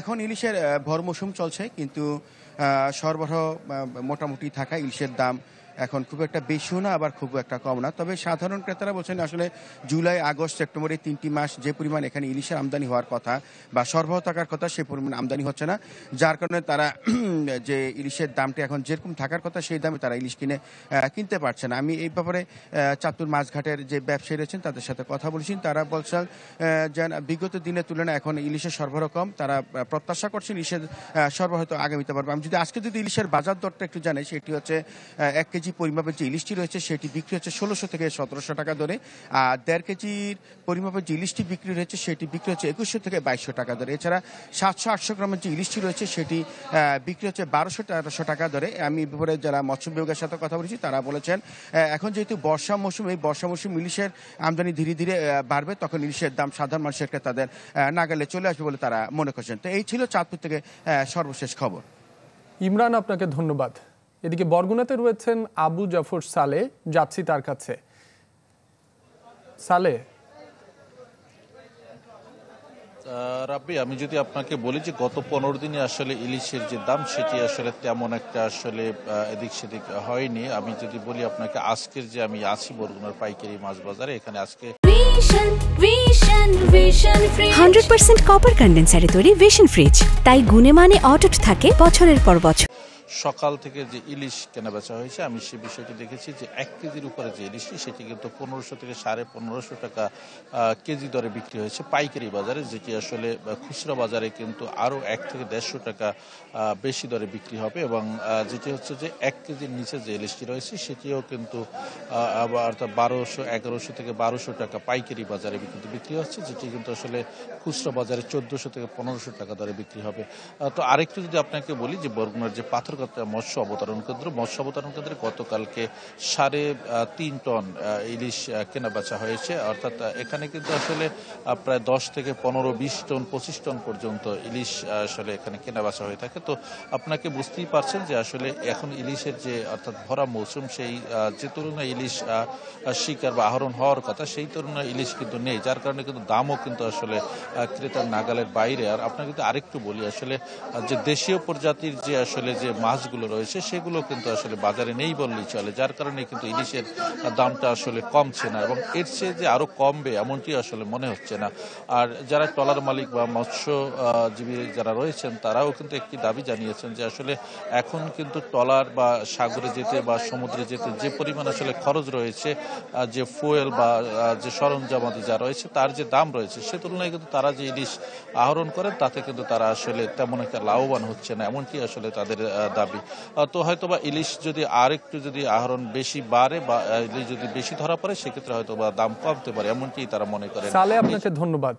এখন ইলিশের ভর মৌসুম চলছে কিন্তু সরবরাহ মোটামুটি থাকা ইলিশের দাম এখন খুব একটা বেশিও না আবার খুব একটা কম না তবে সাধারণ ক্রেতারা বলছেন আসলে জুলাই আগস্ট সেপ্টেম্বর এই তিনটি মাস যে পরিমাণ এখানে ইলিশের আমদানি হওয়ার কথা বা সরবরাহ থাকার কথা সে পরিমাণ আমদানি হচ্ছে না যার কারণে তারা যে ইলিশের দামটি এখন যেরকম থাকার কথা সেই দামে তারা ইলিশ কিনে কিনতে পারছে না আমি এই ব্যাপারে চাঁদপুর মাছঘাটের যে ব্যবসায়ী রয়েছেন তাদের সাথে কথা বলেছেন তারা বলছেন যেন বিগত দিনের তুলনায় এখন ইলিশের সরবরাহ কম তারা প্রত্যাশা করছেন ইলিশের সরবরাহ তো আগামীতে পারবে আমি যদি আজকে যদি ইলিশের বাজার দরটা একটু জানাই সেটি হচ্ছে এক কেজি কেজি পরিমাপের যে ইলিশটি রয়েছে সেটি বিক্রি হচ্ছে ষোলোশো থেকে সতেরোশো টাকা দরে আর দেড় কেজির পরিমাপের যে ইলিশটি বিক্রি রয়েছে সেটি বিক্রি হচ্ছে একুশশো থেকে বাইশশো টাকা দরে এছাড়া সাতশো আটশো গ্রামের যে ইলিশটি রয়েছে সেটি বিক্রি হচ্ছে বারোশো তেরোশো টাকা দরে আমি ব্যাপারে যারা মৎস্য বিভাগের সাথে কথা বলেছি তারা বলেছেন এখন যেহেতু বর্ষা মৌসুম এই বর্ষা মৌসুম ইলিশের আমদানি ধীরে ধীরে বাড়বে তখন ইলিশের দাম সাধারণ মানুষের তাদের নাগালে চলে আসবে বলে তারা মনে করছেন তো এই ছিল চাঁদপুর থেকে সর্বশেষ খবর ইমরান আপনাকে ধন্যবাদ এদিকে বরগুনাতে রয়েছেন আবু জাফর সালে যাচ্ছি তার কাছে সালে রাব্বি আমি যদি আপনাকে বলি যে গত পনেরো দিনে আসলে ইলিশের যে দাম সেটি আসলে তেমন একটা আসলে এদিক সেদিক হয়নি আমি যদি বলি আপনাকে আজকের যে আমি আছি বরগুনার পাইকারি মাছ বাজারে এখানে আজকে হান্ড্রেড পার্সেন্ট কপার কন্ডেন্সারে তৈরি ভিশন ফ্রিজ তাই গুনে মানে অটুট থাকে বছরের পর বছর সকাল থেকে যে ইলিশ কেনাবেচা হয়েছে আমি সে বিষয়টি দেখেছি যে এক কেজির উপরে যে ইলিশটি সেটি কিন্তু পনেরোশো থেকে সাড়ে পনেরোশো টাকা কেজি দরে বিক্রি হয়েছে পাইকারি বাজারে যেটি আসলে খুচরা বাজারে কিন্তু আরও এক থেকে দেড়শো টাকা বেশি দরে বিক্রি হবে এবং যেটি হচ্ছে যে এক কেজির নিচে যে ইলিশটি রয়েছে সেটিও কিন্তু অর্থাৎ বারোশো এগারোশো থেকে বারোশো টাকা পাইকারি বাজারে কিন্তু বিক্রি হচ্ছে যেটি কিন্তু আসলে খুচরা বাজারে চোদ্দোশো থেকে পনেরোশো টাকা দরে বিক্রি হবে তো আরেকটু যদি আপনাকে বলি যে বরগুনার যে পাথর একটা মৎস্য অবতরণ কেন্দ্র মৎস্য অবতরণ কেন্দ্রে গতকালকে সাড়ে তিন টন ইলিশ কেনা বেচা হয়েছে অর্থাৎ এখানে কিন্তু আসলে প্রায় দশ থেকে পনেরো বিশ টন পঁচিশ টন পর্যন্ত ইলিশ আসলে এখানে কেনা বেচা হয়ে থাকে তো আপনাকে বুঝতেই পারছেন যে আসলে এখন ইলিশের যে অর্থাৎ ভরা মৌসুম সেই যে তুলনায় ইলিশ শিকার বা আহরণ হওয়ার কথা সেই তুলনায় ইলিশ কিন্তু নেই যার কারণে কিন্তু দামও কিন্তু আসলে ক্রেতার নাগালের বাইরে আর আপনাকে আরেকটু বলি আসলে যে দেশীয় প্রজাতির যে আসলে যে মাছ মাছগুলো রয়েছে সেগুলো কিন্তু আসলে বাজারে নেই বললেই চলে যার কারণে কিন্তু ইলিশের দামটা আসলে কমছে না এবং এর চেয়ে যে আরও কমবে এমনটি আসলে মনে হচ্ছে না আর যারা ট্রলার মালিক বা মৎস্যজীবী যারা রয়েছেন তারাও কিন্তু একটি দাবি জানিয়েছেন যে আসলে এখন কিন্তু ট্রলার বা সাগরে যেতে বা সমুদ্রে যেতে যে পরিমাণ আসলে খরচ রয়েছে যে ফুয়েল বা যে সরঞ্জামাদি যা রয়েছে তার যে দাম রয়েছে সে তুলনায় কিন্তু তারা যে ইলিশ আহরণ করেন তাতে কিন্তু তারা আসলে তেমন একটা লাভবান হচ্ছে না এমনটি আসলে তাদের দাবি যাবে তো হয়তো বা ইলিশ যদি আরেকটু যদি আহরণ বেশি বাড়ে বা ইলিশ যদি বেশি ধরা পড়ে সেক্ষেত্রে হয়তো বা দাম কমতে পারে এমনটি তারা মনে করে আপনাকে ধন্যবাদ